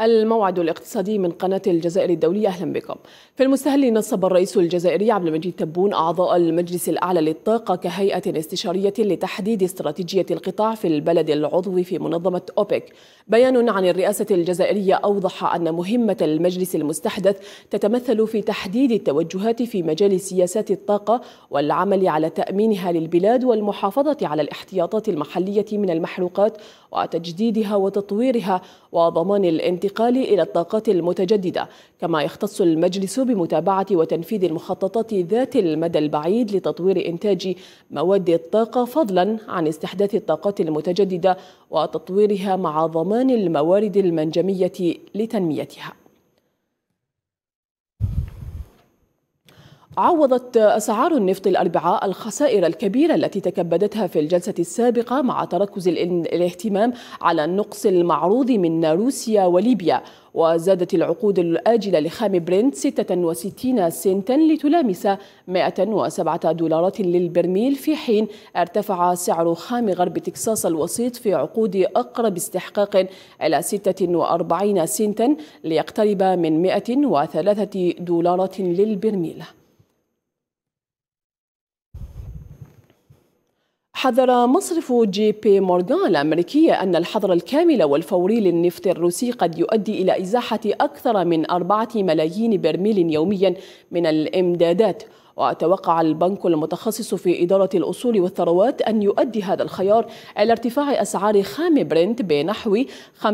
الموعد الاقتصادي من قناة الجزائر الدولية أهلا بكم في المستهل نصب الرئيس الجزائري عبد المجيد تبون أعضاء المجلس الأعلى للطاقة كهيئة استشارية لتحديد استراتيجية القطاع في البلد العضو في منظمة أوبك بيان عن الرئاسة الجزائرية أوضح أن مهمة المجلس المستحدث تتمثل في تحديد التوجهات في مجال سياسات الطاقة والعمل على تأمينها للبلاد والمحافظة على الاحتياطات المحلية من المحروقات وتجديدها وتطويرها وضمان الانتهاء الانتقال إلى الطاقات المتجددة كما يختص المجلس بمتابعة وتنفيذ المخططات ذات المدى البعيد لتطوير إنتاج مواد الطاقة فضلا عن استحداث الطاقات المتجددة وتطويرها مع ضمان الموارد المنجمية لتنميتها عوضت أسعار النفط الأربعاء الخسائر الكبيرة التي تكبدتها في الجلسة السابقة مع تركز الاهتمام على النقص المعروض من روسيا وليبيا وزادت العقود الآجلة لخام برنت 66 سنتا لتلامس 107 دولارات للبرميل في حين ارتفع سعر خام غرب تكساس الوسيط في عقود أقرب استحقاق إلى 46 سنتا ليقترب من 103 دولارات للبرميل حذر مصرف جي بي مورغان الأمريكية أن الحظر الكامل والفوري للنفط الروسي قد يؤدي إلى إزاحة أكثر من أربعة ملايين برميل يوميا من الإمدادات وتوقع البنك المتخصص في إدارة الأصول والثروات أن يؤدي هذا الخيار إلى ارتفاع أسعار خام برنت بنحو 65%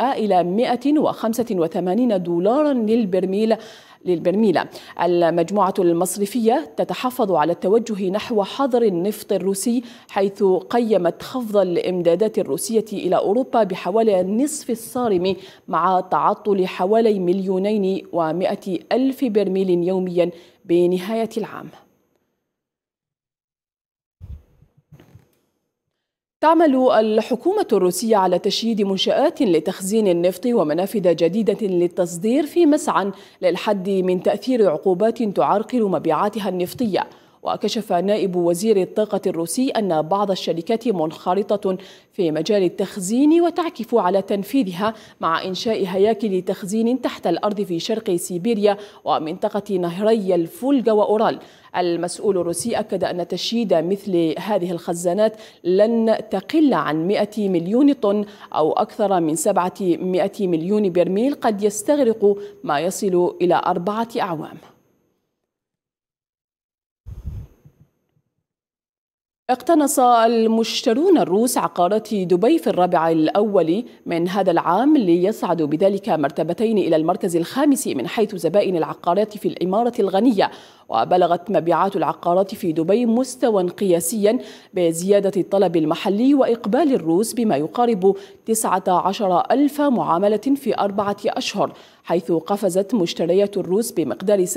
إلى 185 دولارا للبرميل للبرميل المجموعة المصرفية تتحفظ على التوجه نحو حظر النفط الروسي حيث قيمت خفض الإمدادات الروسية إلى أوروبا بحوالي النصف الصارم مع تعطل حوالي مليونين ومائة ألف برميل يوميا بنهاية العام تعمل الحكومة الروسية على تشييد منشآت لتخزين النفط ومنافذ جديدة للتصدير في مسعى للحد من تأثير عقوبات تعرقل مبيعاتها النفطية وكشف نائب وزير الطاقة الروسي أن بعض الشركات منخرطة في مجال التخزين وتعكف على تنفيذها مع إنشاء هياكل تخزين تحت الأرض في شرق سيبيريا ومنطقة نهري الفولجا وأورال المسؤول الروسي أكد أن تشييد مثل هذه الخزانات لن تقل عن 100 مليون طن أو أكثر من 700 مليون برميل قد يستغرق ما يصل إلى أربعة أعوام اقتنص المشترون الروس عقارات دبي في الرابع الأول من هذا العام ليصعدوا بذلك مرتبتين إلى المركز الخامس من حيث زبائن العقارات في الإمارة الغنية وبلغت مبيعات العقارات في دبي مستوى قياسيا بزيادة الطلب المحلي وإقبال الروس بما يقارب 19 ألف معاملة في أربعة أشهر حيث قفزت مشتريات الروس بمقدار 67%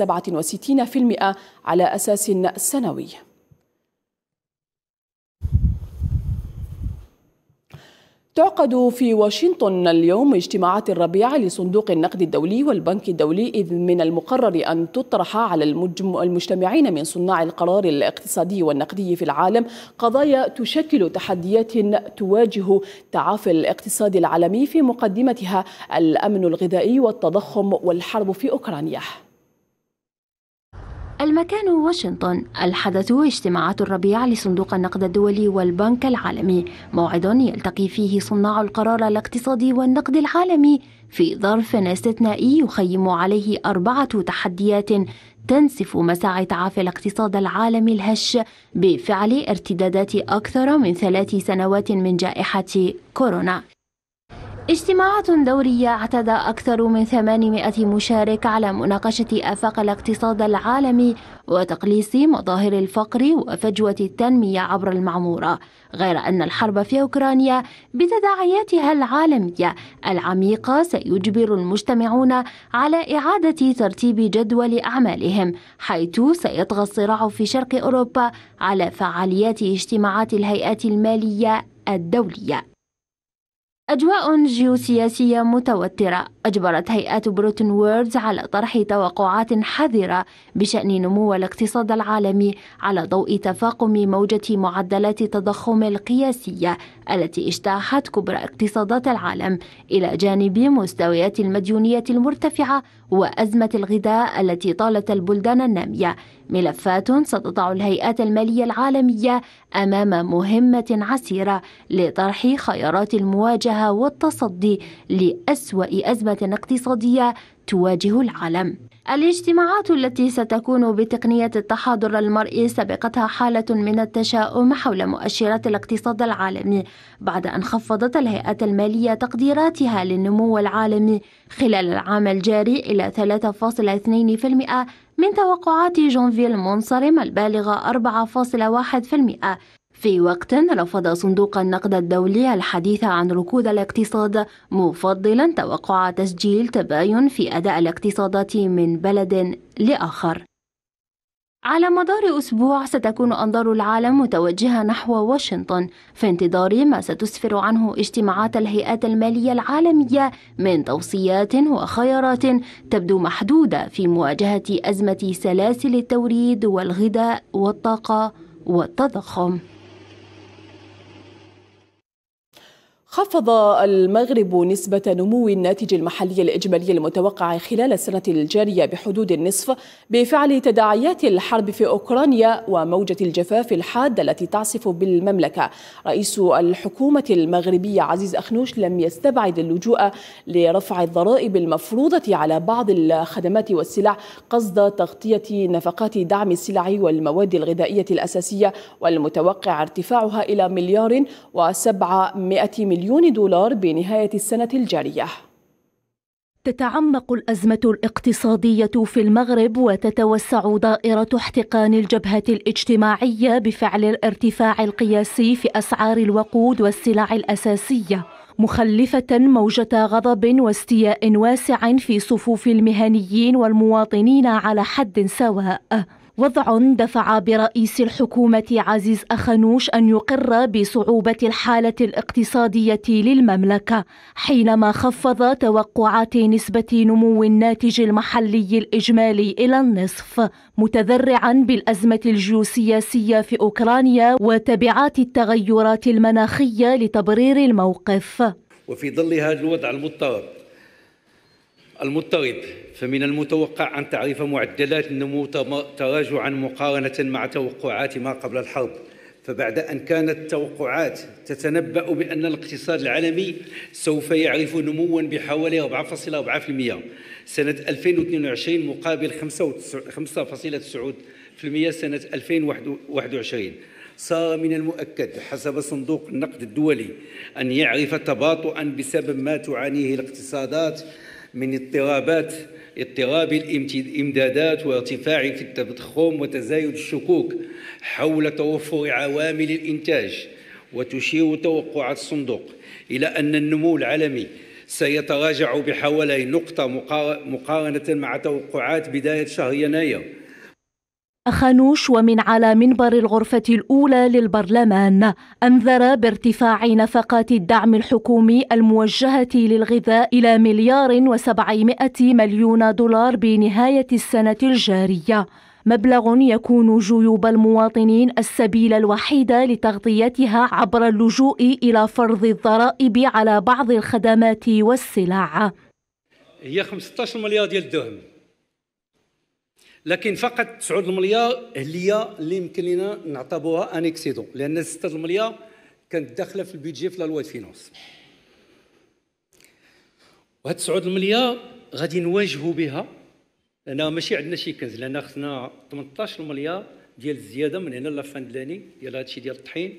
على أساس سنوي تعقد في واشنطن اليوم اجتماعات الربيع لصندوق النقد الدولي والبنك الدولي إذ من المقرر أن تطرح على المجتمعين من صناع القرار الاقتصادي والنقدي في العالم قضايا تشكل تحديات تواجه تعافي الاقتصاد العالمي في مقدمتها الأمن الغذائي والتضخم والحرب في أوكرانيا المكان واشنطن الحدث اجتماعات الربيع لصندوق النقد الدولي والبنك العالمي موعد يلتقي فيه صناع القرار الاقتصادي والنقد العالمي في ظرف استثنائي يخيم عليه أربعة تحديات تنسف مساعي تعافي الاقتصاد العالمي الهش بفعل ارتدادات أكثر من ثلاث سنوات من جائحة كورونا اجتماعات دورية اعتدى أكثر من 800 مشارك على مناقشة آفاق الاقتصاد العالمي وتقليص مظاهر الفقر وفجوة التنمية عبر المعمورة غير أن الحرب في أوكرانيا بتداعياتها العالمية العميقة سيجبر المجتمعون على إعادة ترتيب جدول أعمالهم حيث سيطغى الصراع في شرق أوروبا على فعاليات اجتماعات الهيئات المالية الدولية أجواء جيوسياسية متوترة أجبرت هيئة بروتن ووردز على طرح توقعات حذرة بشأن نمو الاقتصاد العالمي على ضوء تفاقم موجة معدلات التضخم القياسية التي اجتاحت كبرى اقتصادات العالم إلى جانب مستويات المديونية المرتفعة وأزمة الغذاء التي طالت البلدان النامية ملفات ستضع الهيئات المالية العالمية أمام مهمة عسيرة لطرح خيارات المواجهة والتصدي لأسوأ أزمة اقتصادية تواجه العالم الاجتماعات التي ستكون بتقنية التحاضر المرئي سبقتها حالة من التشاؤم حول مؤشرات الاقتصاد العالمي بعد أن خفضت الهيئة المالية تقديراتها للنمو العالمي خلال العام الجاري إلى 3.2% من توقعات جونفيل المنصرم البالغة 4.1% في وقت رفض صندوق النقد الدولي الحديث عن ركود الاقتصاد مفضلا توقع تسجيل تباين في أداء الاقتصادات من بلد لآخر على مدار أسبوع ستكون أنظار العالم متوجهة نحو واشنطن في انتظار ما ستسفر عنه اجتماعات الهيئات المالية العالمية من توصيات وخيارات تبدو محدودة في مواجهة أزمة سلاسل التوريد والغذاء والطاقة والتضخم خفض المغرب نسبة نمو الناتج المحلي الإجمالي المتوقع خلال السنة الجارية بحدود النصف بفعل تداعيات الحرب في أوكرانيا وموجة الجفاف الحادة التي تعصف بالمملكة رئيس الحكومة المغربية عزيز أخنوش لم يستبعد اللجوء لرفع الضرائب المفروضة على بعض الخدمات والسلع قصد تغطية نفقات دعم السلع والمواد الغذائية الأساسية والمتوقع ارتفاعها إلى مليار وسبعمائة مليون مليون دولار بنهاية السنة الجارية تتعمق الأزمة الاقتصادية في المغرب وتتوسع دائرة احتقان الجبهة الاجتماعية بفعل الارتفاع القياسي في أسعار الوقود والسلع الأساسية مخلفة موجة غضب واستياء واسع في صفوف المهنيين والمواطنين على حد سواء وضع دفع برئيس الحكومة عزيز أخنوش أن يقر بصعوبة الحالة الاقتصادية للمملكة حينما خفض توقعات نسبة نمو الناتج المحلي الإجمالي إلى النصف متذرعا بالأزمة الجيوسياسية في أوكرانيا وتبعات التغيرات المناخية لتبرير الموقف وفي ظل هذا الوضع المضطرب المضطرب فمن المتوقع أن تعرف معدلات النمو تراجعا مقارنة مع توقعات ما قبل الحرب فبعد أن كانت التوقعات تتنبأ بأن الاقتصاد العالمي سوف يعرف نموا بحوالي 4.4% سنة 2022 مقابل 5.9% سنة 2021 صار من المؤكد حسب صندوق النقد الدولي أن يعرف تباطؤا بسبب ما تعانيه الاقتصادات من اضطرابات اضطراب الامدادات وارتفاع في التضخم وتزايد الشكوك حول توفر عوامل الإنتاج وتشير توقعات الصندوق إلى أن النمو العالمي سيتراجع بحوالي نقطة مقارنة مع توقعات بداية شهر يناير أخانوش ومن على منبر الغرفة الأولى للبرلمان أنذر بارتفاع نفقات الدعم الحكومي الموجهة للغذاء إلى مليار وسبعمائة مليون دولار بنهاية السنة الجارية مبلغ يكون جيوب المواطنين السبيل الوحيد لتغطيتها عبر اللجوء إلى فرض الضرائب على بعض الخدمات والسلع هي 15 مليار ديال الدرهم لكن فقط 9 المليار هي اللي يمكن لنا نعتبروها ان اكسيدون لان 6 المليار كانت داخله في البيدجي في لا لوا فينونس وهاد 9 المليار غادي نواجهوا بها لان ماشي عندنا شي كنز لان خصنا 18 مليار ديال الزياده من هنا لافان ديال هادشي ديال الطحين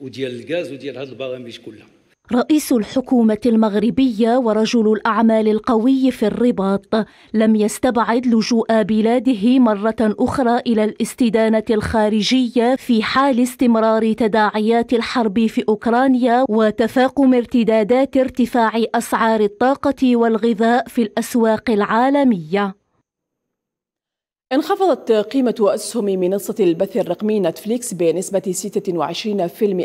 وديال الغاز وديال هاد البرامج كلها رئيس الحكومة المغربية ورجل الأعمال القوي في الرباط لم يستبعد لجوء بلاده مرة أخرى إلى الاستدانة الخارجية في حال استمرار تداعيات الحرب في أوكرانيا وتفاقم ارتدادات ارتفاع أسعار الطاقة والغذاء في الأسواق العالمية انخفضت قيمة أسهم منصة البث الرقمي نتفليكس بنسبة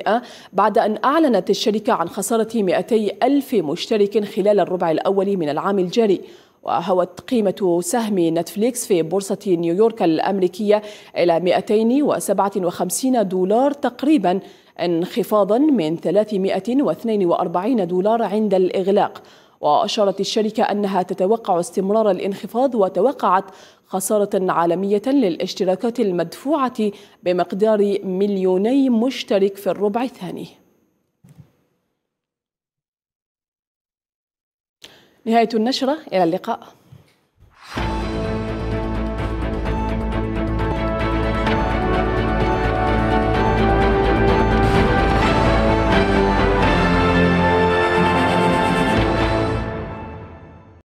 26% بعد أن أعلنت الشركة عن خسارة 200 ألف مشترك خلال الربع الأول من العام الجاري وهوت قيمة سهم نتفليكس في بورصة نيويورك الأمريكية إلى 257 دولار تقريبا انخفاضا من 342 دولار عند الإغلاق وأشارت الشركة أنها تتوقع استمرار الانخفاض وتوقعت خسارة عالمية للاشتراكات المدفوعة بمقدار مليوني مشترك في الربع الثاني نهاية النشرة إلى اللقاء